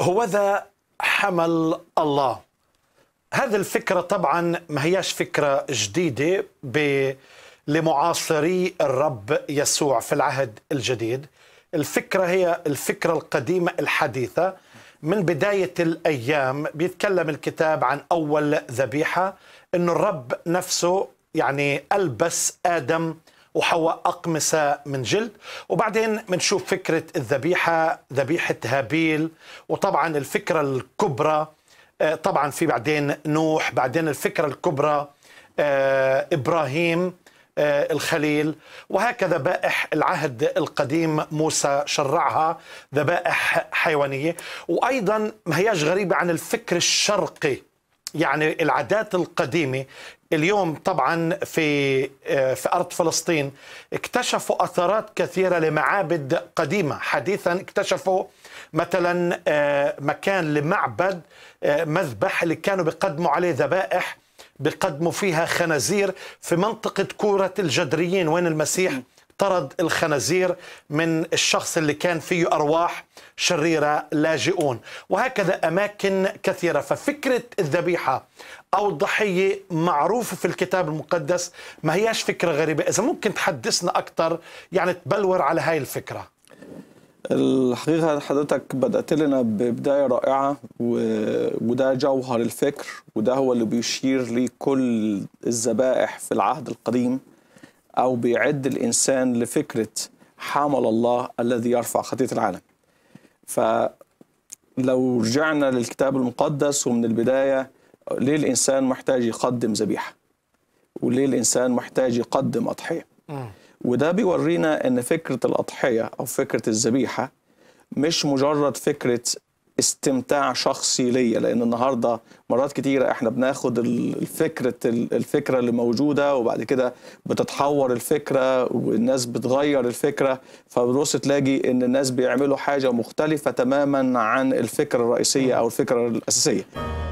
هوذا حمل الله هذه الفكرة طبعا ما هياش فكرة جديدة ب... لمعاصري الرب يسوع في العهد الجديد الفكرة هي الفكرة القديمة الحديثة من بداية الأيام بيتكلم الكتاب عن أول ذبيحة أن الرب نفسه يعني ألبس آدم وحواء أقمصة من جلد وبعدين بنشوف فكرة الذبيحة ذبيحة هابيل وطبعا الفكرة الكبرى آه، طبعا في بعدين نوح بعدين الفكرة الكبرى آه، إبراهيم آه، الخليل وهكذا ذبائح العهد القديم موسى شرعها ذبائح حيوانية وأيضا ما هياش غريبة عن الفكر الشرقي يعني العادات القديمة اليوم طبعا في آه، في ارض فلسطين اكتشفوا اثارات كثيره لمعابد قديمه حديثا اكتشفوا مثلا آه، مكان لمعبد آه، مذبح اللي كانوا بيقدموا عليه ذبائح بيقدموا فيها خنازير في منطقه كوره الجدريين وين المسيح طرد الخنازير من الشخص اللي كان فيه أرواح شريرة لاجئون وهكذا أماكن كثيرة ففكرة الذبيحة أو الضحية معروفة في الكتاب المقدس ما هياش فكرة غريبة إذا ممكن تحدثنا أكثر يعني تبلور على هاي الفكرة الحقيقة حضرتك بدأت لنا ببداية رائعة وده جوهر الفكر وده هو اللي بيشير لكل الذبائح في العهد القديم أو بيعد الإنسان لفكرة حمل الله الذي يرفع خطية العالم فلو رجعنا للكتاب المقدس ومن البداية ليه الإنسان محتاج يقدم ذبيحة وليه الإنسان محتاج يقدم أضحية وده بيورينا أن فكرة الأضحية أو فكرة الذبيحة مش مجرد فكرة استمتاع شخصي ليا لان النهارده مرات كتيره احنا بناخد الفكره الفكره اللي موجوده وبعد كده بتتحور الفكره والناس بتغير الفكره فبتبص تلاقي ان الناس بيعملوا حاجه مختلفه تماما عن الفكره الرئيسيه او الفكره الاساسيه